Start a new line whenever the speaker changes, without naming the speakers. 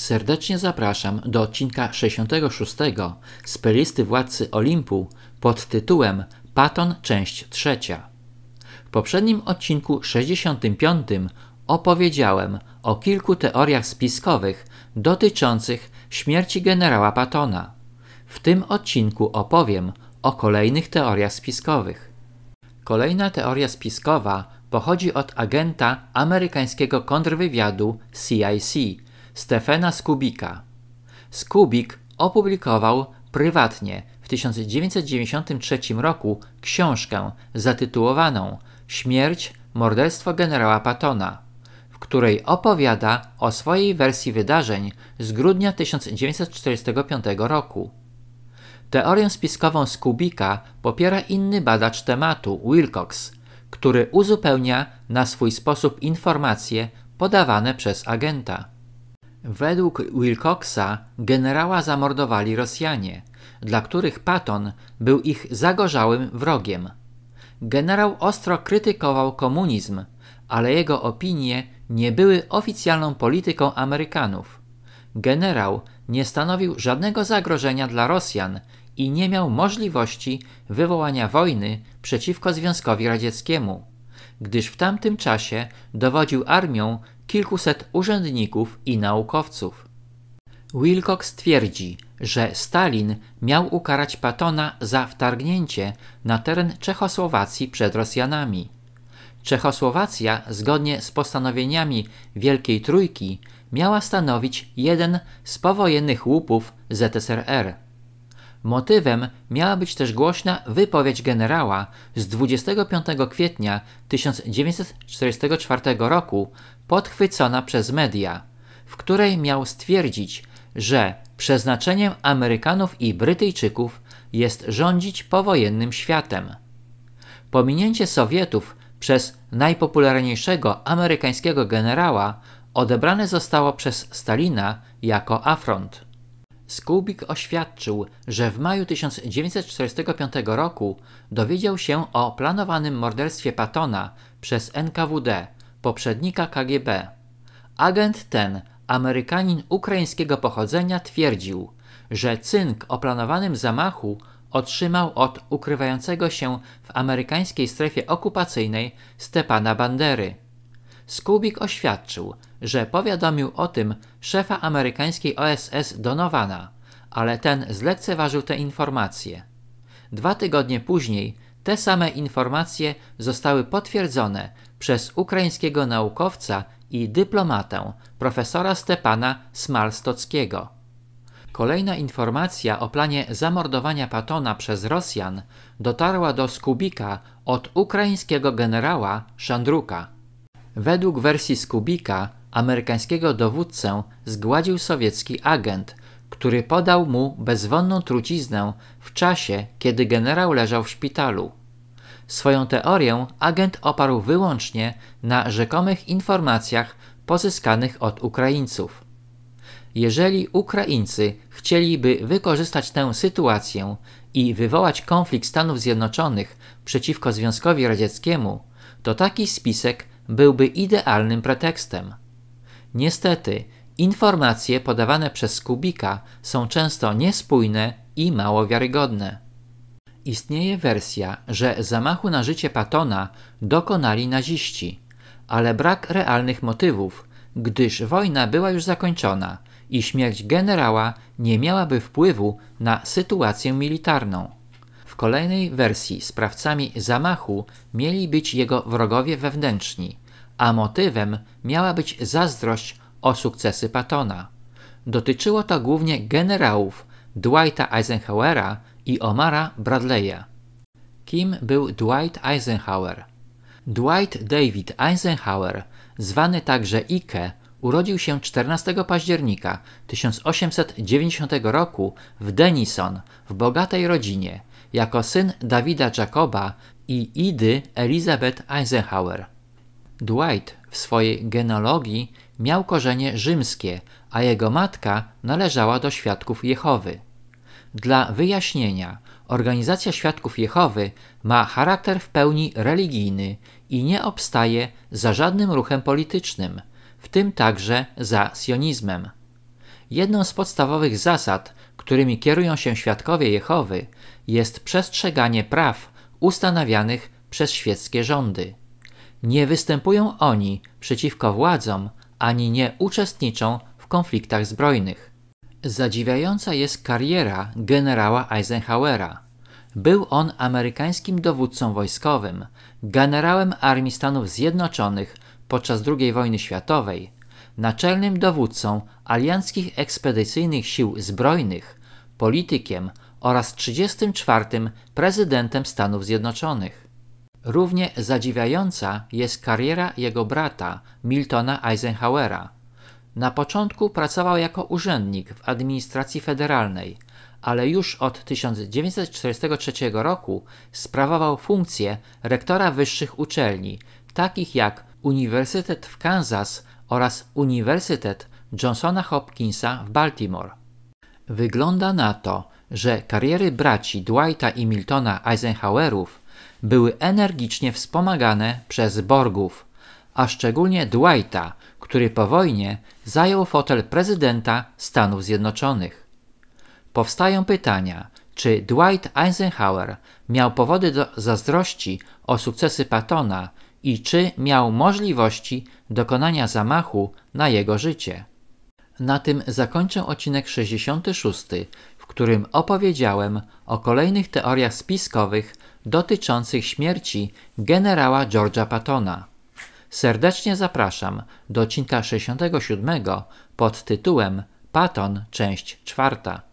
Serdecznie zapraszam do odcinka 66 z pelisty władcy Olimpu pod tytułem Paton część trzecia. W poprzednim odcinku 65 opowiedziałem o kilku teoriach spiskowych dotyczących śmierci generała Patona. W tym odcinku opowiem o kolejnych teoriach spiskowych. Kolejna teoria spiskowa pochodzi od agenta amerykańskiego kontrwywiadu CIC Stefana Skubika. Skubik opublikował prywatnie w 1993 roku książkę zatytułowaną Śmierć morderstwo generała Pattona, w której opowiada o swojej wersji wydarzeń z grudnia 1945 roku. Teorię spiskową Skubika popiera inny badacz tematu, Wilcox, który uzupełnia na swój sposób informacje podawane przez agenta. Według Wilcoxa generała zamordowali Rosjanie, dla których Patton był ich zagorzałym wrogiem. Generał ostro krytykował komunizm, ale jego opinie nie były oficjalną polityką Amerykanów. Generał nie stanowił żadnego zagrożenia dla Rosjan i nie miał możliwości wywołania wojny przeciwko Związkowi Radzieckiemu, gdyż w tamtym czasie dowodził armią kilkuset urzędników i naukowców. Wilcox twierdzi, że Stalin miał ukarać Patona za wtargnięcie na teren Czechosłowacji przed Rosjanami. Czechosłowacja, zgodnie z postanowieniami Wielkiej Trójki, miała stanowić jeden z powojennych łupów ZSRR. Motywem miała być też głośna wypowiedź generała z 25 kwietnia 1944 roku, podchwycona przez media, w której miał stwierdzić, że przeznaczeniem Amerykanów i Brytyjczyków jest rządzić powojennym światem. Pominięcie Sowietów przez najpopularniejszego amerykańskiego generała odebrane zostało przez Stalina jako afront. Skubik oświadczył, że w maju 1945 roku dowiedział się o planowanym morderstwie Pattona przez NKWD, poprzednika KGB. Agent ten, Amerykanin ukraińskiego pochodzenia, twierdził, że cynk o planowanym zamachu otrzymał od ukrywającego się w amerykańskiej strefie okupacyjnej Stepana Bandery. Skubik oświadczył, że powiadomił o tym szefa amerykańskiej OSS Donowana, ale ten zlekceważył te informacje. Dwa tygodnie później te same informacje zostały potwierdzone przez ukraińskiego naukowca i dyplomatę profesora Stepana Smalstockiego. Kolejna informacja o planie zamordowania Patona przez Rosjan dotarła do Skubika od ukraińskiego generała Szandruka. Według wersji Skubika amerykańskiego dowódcę zgładził sowiecki agent, który podał mu bezwonną truciznę w czasie, kiedy generał leżał w szpitalu. Swoją teorię agent oparł wyłącznie na rzekomych informacjach pozyskanych od Ukraińców. Jeżeli Ukraińcy chcieliby wykorzystać tę sytuację i wywołać konflikt Stanów Zjednoczonych przeciwko Związkowi Radzieckiemu, to taki spisek byłby idealnym pretekstem. Niestety, informacje podawane przez Kubika są często niespójne i mało wiarygodne. Istnieje wersja, że zamachu na życie Pattona dokonali naziści, ale brak realnych motywów, gdyż wojna była już zakończona i śmierć generała nie miałaby wpływu na sytuację militarną. W kolejnej wersji sprawcami zamachu mieli być jego wrogowie wewnętrzni, a motywem miała być zazdrość o sukcesy Pattona. Dotyczyło to głównie generałów Dwighta Eisenhowera i Omara Bradley'a. Kim był Dwight Eisenhower? Dwight David Eisenhower, zwany także Ike, urodził się 14 października 1890 roku w Denison w bogatej rodzinie jako syn Dawida Jacoba i Idy Elizabeth Eisenhower. Dwight w swojej genealogii miał korzenie rzymskie, a jego matka należała do świadków Jehowy. Dla wyjaśnienia, organizacja świadków Jehowy ma charakter w pełni religijny i nie obstaje za żadnym ruchem politycznym, w tym także za sionizmem. Jedną z podstawowych zasad, którymi kierują się świadkowie Jehowy, jest przestrzeganie praw ustanawianych przez świeckie rządy. Nie występują oni przeciwko władzom ani nie uczestniczą w konfliktach zbrojnych. Zadziwiająca jest kariera generała Eisenhowera. Był on amerykańskim dowódcą wojskowym, generałem Armii Stanów Zjednoczonych podczas II wojny światowej, naczelnym dowódcą alianckich ekspedycyjnych sił zbrojnych, politykiem oraz 34. prezydentem Stanów Zjednoczonych. Równie zadziwiająca jest kariera jego brata, Miltona Eisenhowera. Na początku pracował jako urzędnik w administracji federalnej, ale już od 1943 roku sprawował funkcję rektora wyższych uczelni, takich jak Uniwersytet w Kansas oraz Uniwersytet Johnsona Hopkinsa w Baltimore. Wygląda na to, że kariery braci Dwighta i Miltona Eisenhowerów były energicznie wspomagane przez Borgów, a szczególnie Dwighta, który po wojnie zajął fotel prezydenta Stanów Zjednoczonych. Powstają pytania, czy Dwight Eisenhower miał powody do zazdrości o sukcesy Pattona i czy miał możliwości dokonania zamachu na jego życie. Na tym zakończę odcinek 66, w którym opowiedziałem o kolejnych teoriach spiskowych dotyczących śmierci generała George'a Pattona. Serdecznie zapraszam do odcinka 67 pod tytułem Patton, część czwarta.